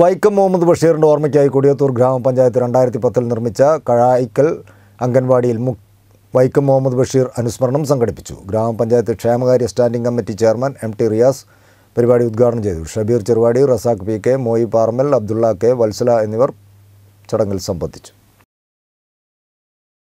വൈക്കം മുഹമ്മദ് ബഷീറിൻ്റെ ഓർമ്മയ്ക്കായി കൊടിയത്തൂർ ഗ്രാമപഞ്ചായത്ത് രണ്ടായിരത്തി പത്തിൽ നിർമ്മിച്ച കഴായിക്കൽ അംഗൻവാടിയിൽ മു വൈക്കം മുഹമ്മദ് ബഷീർ അനുസ്മരണം സംഘടിപ്പിച്ചു ഗ്രാമപഞ്ചായത്ത് ക്ഷേമകാര്യ standing committee chairman M T Riyas പരിപാടി ഉദ്ഘാടനം ചെയ്തു Shabeer Cheruvadi Razak P K Moyi Parmal Abdulla K Valsala എന്നിവർ ചടങ്ങിൽ സംബന്ധിച്ചു